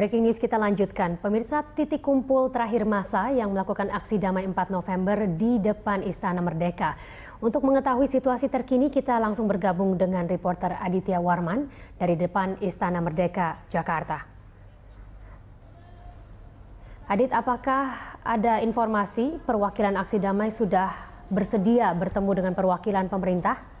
Breaking news kita lanjutkan. Pemirsa titik kumpul terakhir masa yang melakukan aksi damai 4 November di depan Istana Merdeka. Untuk mengetahui situasi terkini kita langsung bergabung dengan reporter Aditya Warman dari depan Istana Merdeka, Jakarta. Adit, apakah ada informasi perwakilan aksi damai sudah bersedia bertemu dengan perwakilan pemerintah?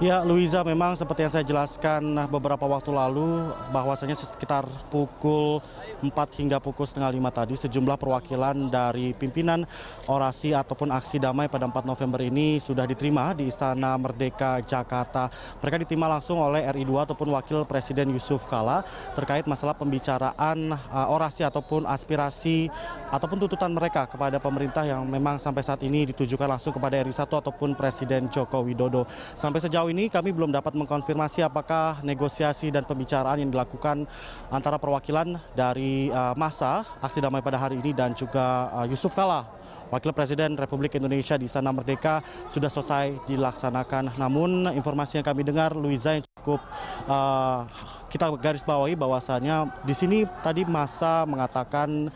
Ya, Luiza memang seperti yang saya jelaskan beberapa waktu lalu bahwasanya sekitar pukul 4 hingga pukul setengah lima tadi sejumlah perwakilan dari pimpinan orasi ataupun aksi damai pada 4 November ini sudah diterima di Istana Merdeka Jakarta. Mereka diterima langsung oleh RI2 ataupun Wakil Presiden Yusuf Kala terkait masalah pembicaraan uh, orasi ataupun aspirasi ataupun tuntutan mereka kepada pemerintah yang memang sampai saat ini ditujukan langsung kepada RI1 ataupun Presiden Joko Widodo. Sampai sejauh ini kami belum dapat mengkonfirmasi apakah negosiasi dan pembicaraan yang dilakukan antara perwakilan dari uh, eh, masa aksi damai pada hari ini dan juga uh, Yusuf Kala Wakil Presiden Republik Indonesia di Istana Merdeka sudah selesai dilaksanakan. Namun informasi yang kami dengar, Luiza yang cukup uh, kita garis bawahi bahwasannya di sini tadi masa mengatakan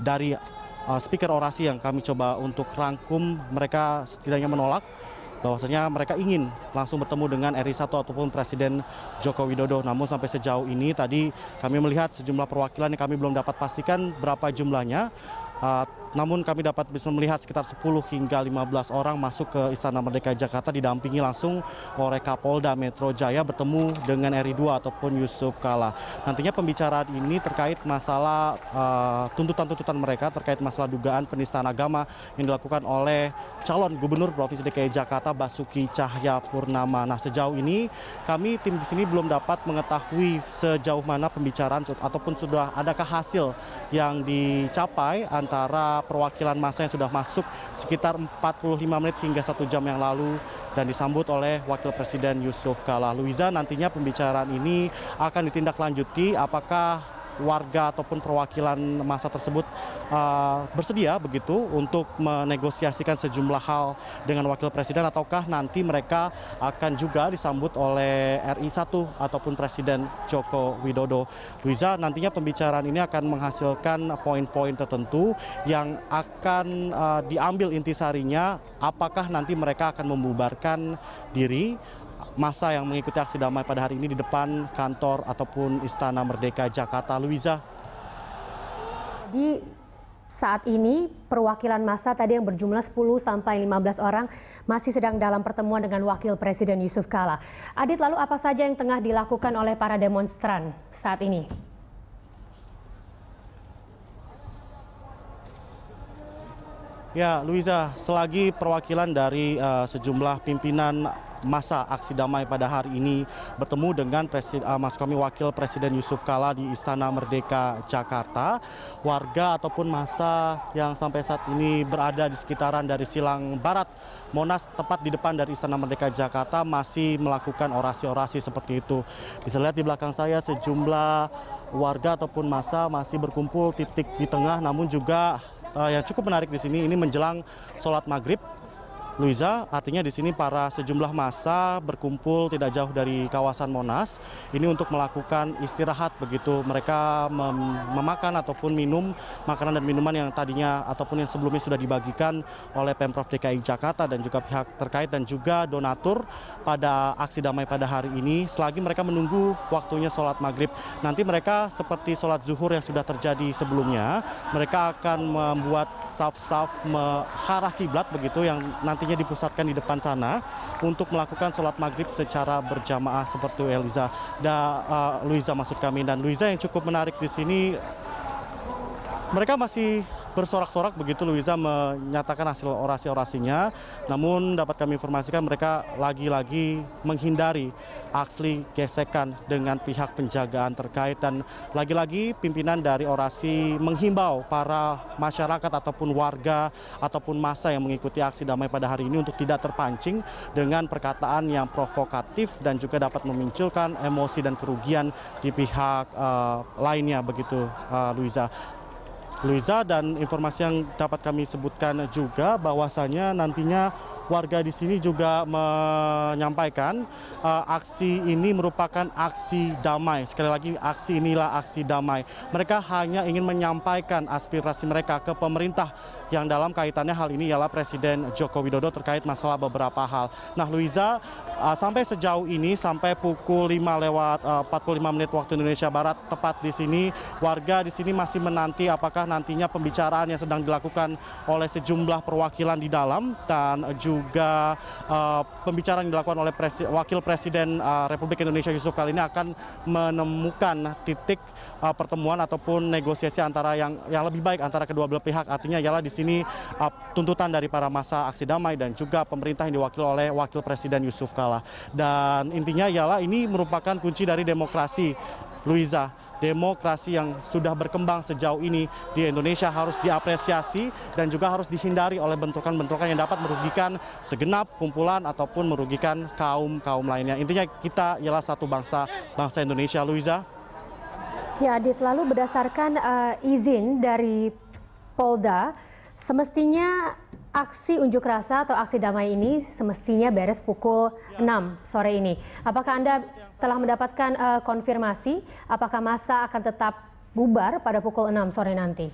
dari uh, speaker orasi yang kami coba untuk rangkum mereka setidaknya menolak bahwasanya mereka ingin langsung bertemu dengan RI1 ataupun Presiden Joko Widodo. Namun sampai sejauh ini tadi kami melihat sejumlah perwakilan yang kami belum dapat pastikan berapa jumlahnya Ah, namun kami dapat bisa melihat sekitar 10 hingga 15 orang masuk ke Istana Merdeka Jakarta didampingi langsung oleh Kapolda Metro Jaya bertemu dengan RI2 ataupun Yusuf Kala. Nantinya pembicaraan ini terkait masalah ah, tuntutan-tuntutan uh, mereka terkait masalah dugaan penistaan agama yang dilakukan oleh calon gubernur Provinsi DKI Jakarta Basuki Cahya Purnama. Nah, sejauh ini kami tim di sini belum dapat mengetahui sejauh mana pembicaraan ataupun sudah adakah hasil yang dicapai antara perwakilan masa yang sudah masuk sekitar 45 menit hingga satu jam yang lalu dan disambut oleh Wakil Presiden Yusuf Kala. Luiza, nantinya pembicaraan ini akan ditindaklanjuti apakah warga ataupun perwakilan masa tersebut uh, bersedia begitu untuk menegosiasikan sejumlah hal dengan wakil presiden ataukah nanti mereka akan juga disambut oleh RI 1 ataupun Presiden Joko Widodo. Wiza nantinya pembicaraan ini akan menghasilkan poin-poin tertentu yang akan uh, diambil intisarinya apakah nanti mereka akan membubarkan diri masa yang mengikuti aksi damai pada hari ini di depan kantor ataupun Istana Merdeka Jakarta. Luiza. Di saat ini perwakilan masa tadi yang berjumlah 10 sampai 15 orang masih sedang dalam pertemuan dengan Wakil Presiden Yusuf Kala. Adit, lalu apa saja yang tengah dilakukan oleh para demonstran saat ini? Ya, Luisa, selagi perwakilan dari uh, sejumlah pimpinan masa aksi damai pada hari ini bertemu dengan presiden, uh, mas kami wakil presiden Yusuf Kala di Istana Merdeka Jakarta. Warga ataupun masa yang sampai saat ini berada di sekitaran dari Silang Barat Monas tepat di depan dari Istana Merdeka Jakarta masih melakukan orasi-orasi seperti itu. Bisa lihat di belakang saya sejumlah warga ataupun masa masih berkumpul titik di tengah namun juga uh, yang cukup menarik di sini ini menjelang sholat maghrib Luiza, artinya di sini para sejumlah masa berkumpul tidak jauh dari kawasan Monas ini untuk melakukan istirahat begitu mereka mem memakan ataupun minum makanan dan minuman yang tadinya ataupun yang sebelumnya sudah dibagikan oleh Pemprov DKI Jakarta dan juga pihak terkait dan juga donatur pada aksi damai pada hari ini selagi mereka menunggu waktunya sholat maghrib. Nanti mereka seperti sholat zuhur yang sudah terjadi sebelumnya, mereka akan membuat saf-saf mengarah kiblat begitu yang nanti nantinya dipusatkan di depan sana untuk melakukan sholat maghrib secara berjamaah seperti Eliza dan uh, eh, Luiza maksud kami dan Luiza yang cukup menarik di sini mereka masih bersorak-sorak begitu Luisa menyatakan hasil orasi-orasinya. Namun dapat kami informasikan mereka lagi-lagi menghindari aksi gesekan dengan pihak penjagaan terkait dan lagi-lagi pimpinan dari orasi menghimbau para masyarakat ataupun warga ataupun masa yang mengikuti aksi damai pada hari ini untuk tidak terpancing dengan perkataan yang provokatif dan juga dapat memunculkan emosi dan kerugian di pihak uh, lainnya begitu uh, Luiza. Luisa dan informasi yang dapat kami sebutkan juga bahwasannya nantinya warga di sini juga menyampaikan uh, aksi ini merupakan aksi damai. Sekali lagi aksi inilah aksi damai. Mereka hanya ingin menyampaikan aspirasi mereka ke pemerintah yang dalam kaitannya hal ini ialah Presiden Joko Widodo terkait masalah beberapa hal. Nah, Luiza, uh, sampai sejauh ini sampai pukul 5 lewat eh, uh, 45 menit waktu Indonesia Barat tepat di sini warga di sini masih menanti apakah nantinya pembicaraan yang sedang dilakukan oleh sejumlah perwakilan di dalam dan juga juga uh, pembicaraan yang dilakukan oleh Presi Wakil Presiden uh, Republik Indonesia Yusuf kali ini akan menemukan titik uh, pertemuan ataupun negosiasi antara yang yang lebih baik antara kedua belah pihak. Artinya ialah di sini uh, tuntutan dari para masa aksi damai dan juga pemerintah yang diwakil oleh Wakil Presiden Yusuf Kala. Dan intinya ialah ini merupakan kunci dari demokrasi Luiza, demokrasi yang sudah berkembang sejauh ini di Indonesia harus diapresiasi dan juga harus dihindari oleh bentrokan-bentrokan yang dapat merugikan segenap kumpulan ataupun merugikan kaum-kaum lainnya. Intinya kita ialah satu bangsa, bangsa Indonesia. Luiza? Ya, Adit, lalu berdasarkan uh, izin dari Polda, semestinya aksi unjuk rasa atau aksi damai ini semestinya beres pukul 6 ya. sore ini. Apakah Anda telah mendapatkan uh, konfirmasi apakah masa akan tetap bubar pada pukul 6 sore nanti?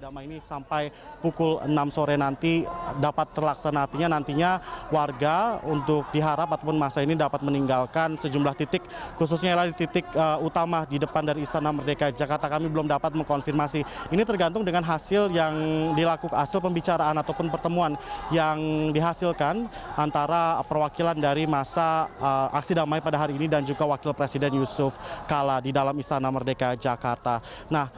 damai ini sampai pukul 6 sore nanti dapat terlaksana. Artinya nantinya warga untuk diharap ataupun masa ini dapat meninggalkan sejumlah titik khususnya di titik uh, utama di depan dari Istana Merdeka Jakarta. Kami belum dapat mengkonfirmasi. Ini tergantung dengan hasil yang dilakukan hasil pembicaraan ataupun pertemuan yang dihasilkan antara perwakilan dari masa uh, aksi damai pada hari ini dan juga Wakil Presiden Yusuf Kala di dalam Istana Merdeka Jakarta. Nah,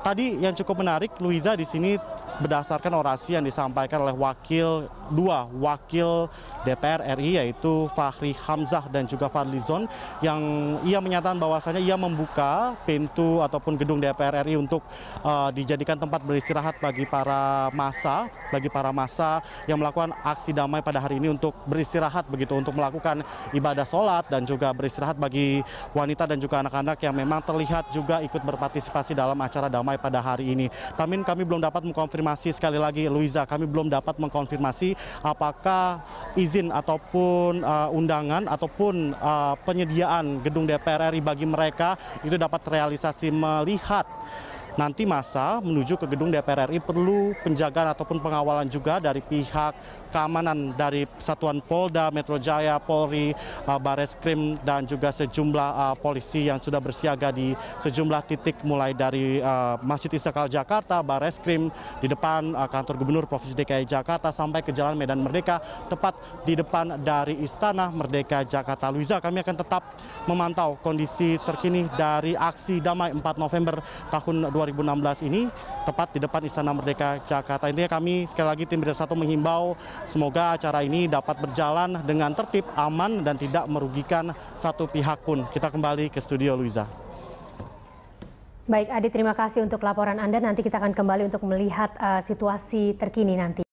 tadi yang cukup menarik Luiza di sini berdasarkan orasi yang disampaikan oleh wakil dua wakil DPR RI yaitu Fahri Hamzah dan juga Fadlizon yang ia menyatakan bahwasannya ia membuka pintu ataupun gedung DPR RI untuk uh, dijadikan tempat beristirahat bagi para masa bagi para masa yang melakukan aksi damai pada hari ini untuk beristirahat begitu untuk melakukan ibadah sholat dan juga beristirahat bagi wanita dan juga anak-anak yang memang terlihat juga ikut berpartisipasi dalam acara damai pada hari ini. Tamin kami belum dapat mengkonfirmasi konfirmasi sekali lagi Luiza, kami belum dapat mengkonfirmasi apakah izin ataupun uh, undangan ataupun uh, penyediaan gedung DPR RI bagi mereka itu dapat realisasi melihat nanti masa menuju ke gedung DPR RI perlu penjagaan ataupun pengawalan juga dari pihak keamanan dari Satuan Polda, Metro Jaya, Polri, eh, Bares Krim, dan juga sejumlah eh, polisi yang sudah bersiaga di sejumlah titik mulai dari eh, Masjid Istiqlal Jakarta, Bareskrim di depan kantor Gubernur Provinsi DKI Jakarta, sampai ke Jalan Medan Merdeka, tepat di depan dari Istana Merdeka Jakarta. Luiza, kami akan tetap memantau kondisi terkini dari aksi damai 4 November tahun 2020. 2016 ini tepat di depan Istana Merdeka Jakarta. Intinya kami sekali lagi tim Bidang Satu menghimbau semoga acara ini dapat berjalan dengan tertib, aman dan tidak merugikan satu pihak pun. Kita kembali ke studio Luisa. Baik Adi, terima kasih untuk laporan Anda. Nanti kita akan kembali untuk melihat uh, situasi terkini nanti.